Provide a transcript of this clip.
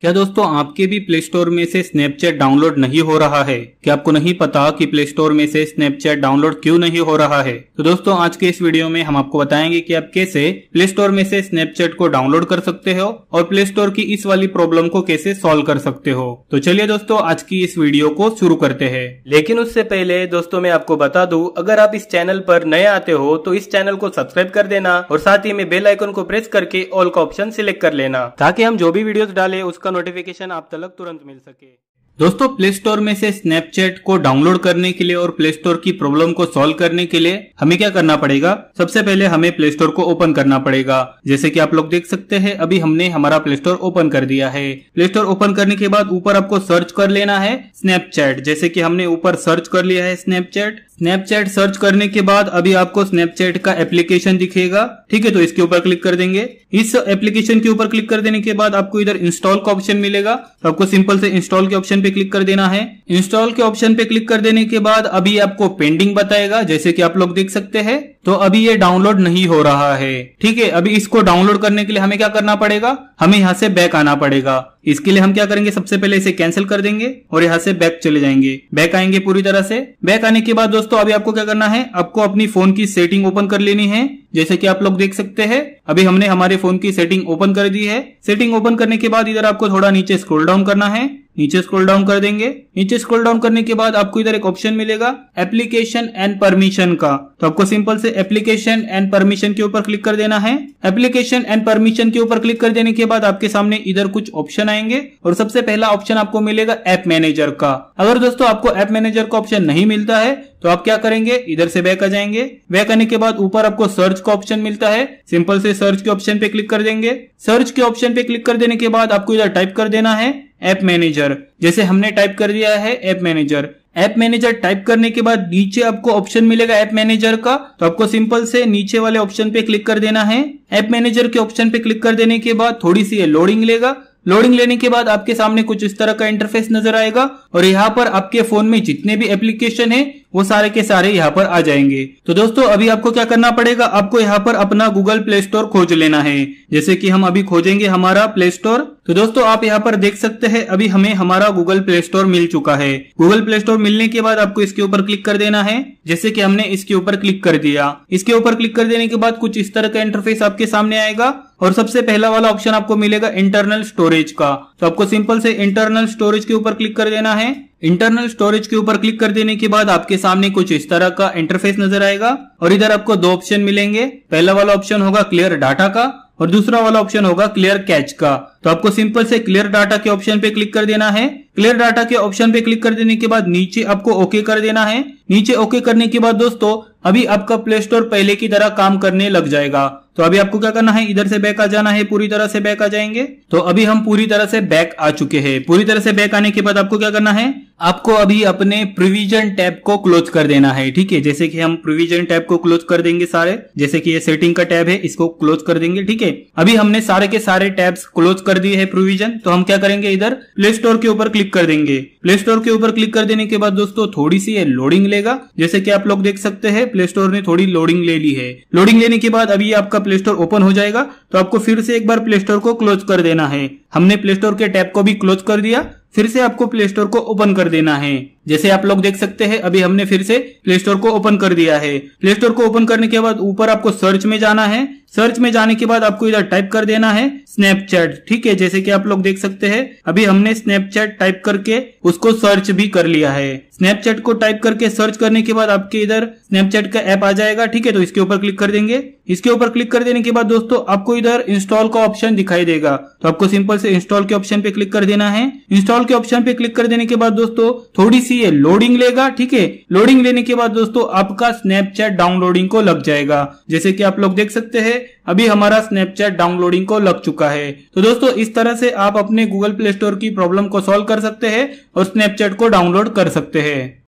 क्या दोस्तों आपके भी प्ले स्टोर में से स्नैपचैट डाउनलोड नहीं हो रहा है क्या आपको नहीं पता कि प्ले स्टोर में से स्नैपचैट डाउनलोड क्यों नहीं हो रहा है तो दोस्तों आज के इस वीडियो में हम आपको बताएंगे कि आप कैसे प्ले स्टोर में से स्नैपचैट को डाउनलोड कर सकते हो और प्ले स्टोर की इस वाली प्रॉब्लम को कैसे सोल्व कर सकते हो तो चलिए दोस्तों आज की इस वीडियो को शुरू करते हैं लेकिन उससे पहले दोस्तों मैं आपको बता दू अगर आप इस चैनल पर नए आते हो तो इस चैनल को सब्सक्राइब कर देना और साथ ही में बेलाइकन को प्रेस करके ऑल का ऑप्शन सिलेक्ट कर लेना ताकि हम जो भी वीडियो डाले उसका उसका नोटिफिकेशन आप तक तुरंत मिल सके दोस्तों प्ले स्टोर में से स्नैपचैट को डाउनलोड करने के लिए और प्ले स्टोर की प्रॉब्लम को सॉल्व करने के लिए हमें क्या करना पड़ेगा सबसे पहले हमें प्ले स्टोर को ओपन करना पड़ेगा जैसे कि आप लोग देख सकते हैं अभी हमने हमारा प्ले स्टोर ओपन कर दिया है प्ले स्टोर ओपन करने के बाद ऊपर आपको सर्च कर लेना है स्नैपचैट जैसे की हमने ऊपर सर्च कर लिया है स्नैपचैट स्नैपचैट सर्च करने के बाद अभी आपको स्नैपचैट का एप्लीकेशन दिखेगा ठीक है तो इसके ऊपर क्लिक कर देंगे इस एप्लीकेशन के ऊपर क्लिक कर देने के बाद आपको इधर इंस्टॉल का ऑप्शन मिलेगा तो आपको सिंपल से इंस्टॉल के ऑप्शन पे क्लिक कर देना है इंस्टॉल के ऑप्शन पे क्लिक कर देने के बाद अभी आपको पेंडिंग बताएगा जैसे कि आप लोग देख सकते हैं तो अभी ये डाउनलोड नहीं हो रहा है ठीक है अभी इसको डाउनलोड करने के लिए हमें क्या करना पड़ेगा हमें यहाँ से बैक आना पड़ेगा इसके लिए हम क्या करेंगे सबसे पहले इसे कैंसिल कर देंगे और यहाँ से बैक चले जाएंगे बैक आएंगे पूरी तरह से बैक आने के बाद दोस्तों अभी आपको क्या करना है आपको अपनी फोन की सेटिंग ओपन कर लेनी है जैसे कि आप लोग देख सकते हैं अभी हमने हमारे फोन की सेटिंग ओपन कर दी है सेटिंग ओपन करने के बाद इधर आपको थोड़ा नीचे स्क्रोल डाउन करना है नीचे स्क्रॉल डाउन कर देंगे नीचे स्क्रॉल डाउन करने के बाद आपको इधर एक ऑप्शन मिलेगा एप्लीकेशन एंड परमिशन का तो आपको सिंपल से एप्लीकेशन एंड परमिशन के ऊपर क्लिक कर देना है एप्लीकेशन एंड परमिशन के ऊपर क्लिक कर देने के बाद आपके सामने इधर कुछ ऑप्शन आएंगे और सबसे पहला ऑप्शन आपको मिलेगा एप मैनेजर का अगर दोस्तों आपको एप मैनेजर का ऑप्शन नहीं मिलता है तो आप क्या करेंगे इधर से बैक आ जाएंगे बैक आने के बाद ऊपर आपको सर्च का ऑप्शन मिलता है सिंपल से सर्च के ऑप्शन पे क्लिक कर देंगे सर्च के ऑप्शन पे क्लिक कर देने के बाद आपको इधर टाइप कर देना है ऐप मैनेजर जैसे हमने टाइप कर दिया है app manager app manager type करने के बाद नीचे आपको ऑप्शन मिलेगा ऐप मैनेजर का तो आपको सिंपल से नीचे वाले ऑप्शन पे क्लिक कर देना है ऐप मैनेजर के ऑप्शन पे क्लिक कर देने के बाद थोड़ी सी लोडिंग लेगा लोडिंग लेने के बाद आपके सामने कुछ इस तरह का इंटरफेस नजर आएगा और यहाँ पर आपके फोन में जितने भी एप्लीकेशन है वो सारे के सारे यहाँ पर आ जाएंगे तो दोस्तों अभी आपको क्या करना पड़ेगा आपको यहाँ पर अपना गूगल प्ले स्टोर खोज लेना है जैसे कि हम अभी खोजेंगे हमारा प्ले स्टोर तो दोस्तों आप यहाँ पर देख सकते हैं अभी हमें हमारा गूगल प्ले स्टोर मिल चुका है गूगल प्ले स्टोर मिलने के बाद आपको इसके ऊपर क्लिक कर देना है जैसे की हमने इसके ऊपर क्लिक कर दिया इसके ऊपर क्लिक कर देने के बाद कुछ इस तरह का इंटरफेस आपके सामने आएगा और सबसे पहला वाला ऑप्शन आपको मिलेगा इंटरनल स्टोरेज का तो आपको सिंपल से इंटरनल स्टोरेज के ऊपर क्लिक कर देना है इंटरनल स्टोरेज के ऊपर क्लिक कर देने के बाद आपके सामने कुछ इस तरह का इंटरफेस नजर आएगा और इधर आपको दो ऑप्शन मिलेंगे पहला वाला ऑप्शन होगा क्लियर डाटा का और दूसरा वाला ऑप्शन होगा क्लियर कैच का तो आपको सिंपल से क्लियर डाटा के ऑप्शन पे क्लिक कर देना है क्लियर डाटा के ऑप्शन पे क्लिक कर देने के बाद नीचे आपको ओके कर देना है नीचे ओके करने के बाद दोस्तों अभी आपका प्ले स्टोर पहले की तरह काम करने लग जाएगा तो अभी आपको क्या करना है इधर से बैक आ जाना है पूरी तरह से बैक आ जाएंगे तो अभी हम पूरी तरह से बैक आ चुके हैं पूरी तरह से बैक आने के बाद आपको क्या करना है आपको अभी अपने प्रोविजन टैब को क्लोज कर देना है ठीक है जैसे कि हम प्रोविजन टैब को क्लोज कर देंगे सारे जैसे कि ये सेटिंग का टैब है इसको क्लोज कर देंगे ठीक है अभी हमने सारे के सारे टैब्स क्लोज कर दिए है प्रोविजन तो हम क्या करेंगे इधर प्ले स्टोर के ऊपर क्लिक कर देंगे प्ले स्टोर के ऊपर क्लिक कर देने के बाद दोस्तों थोड़ी सी लोडिंग लेगा जैसे की आप लोग देख सकते हैं प्ले स्टोर ने थोड़ी लोडिंग ले ली है लोडिंग लेने के बाद अभी आपका प्ले स्टोर ओपन हो जाएगा तो आपको फिर से एक बार प्ले स्टोर को क्लोज कर देना है हमने प्ले स्टोर के टैब को भी क्लोज कर दिया फिर से आपको प्ले स्टोर को ओपन कर देना है जैसे आप लोग देख सकते हैं अभी हमने फिर से प्ले स्टोर को ओपन कर दिया है प्ले स्टोर को ओपन करने के बाद ऊपर आपको सर्च में जाना है सर्च में जाने के बाद आपको इधर टाइप कर देना है स्नैपचैट ठीक है जैसे कि आप लोग देख सकते हैं अभी हमने स्नैपचैट टाइप करके उसको सर्च भी कर लिया है स्नैपचैट को टाइप करके सर्च करने के बाद आपके इधर स्नैपचैट का ऐप आ जाएगा ठीक है तो इसके ऊपर क्लिक कर देंगे इसके ऊपर क्लिक कर देने के बाद दोस्तों आपको इधर इंस्टॉल का ऑप्शन दिखाई देगा तो आपको सिंपल से इंस्टॉल के ऑप्शन पे क्लिक कर देना है इंस्टॉल के ऑप्शन पे क्लिक कर देने के बाद दोस्तों थोड़ी सी ये लोडिंग लेगा ठीक है लोडिंग लेने के बाद दोस्तों आपका स्नैपचैट डाउनलोडिंग को लग जाएगा जैसे कि आप लोग देख सकते हैं अभी हमारा स्नैपचैट डाउनलोडिंग को लग चुका है तो दोस्तों इस तरह से आप अपने गूगल प्ले स्टोर की प्रॉब्लम को सोल्व कर सकते हैं और स्नैपचैट को डाउनलोड कर सकते हैं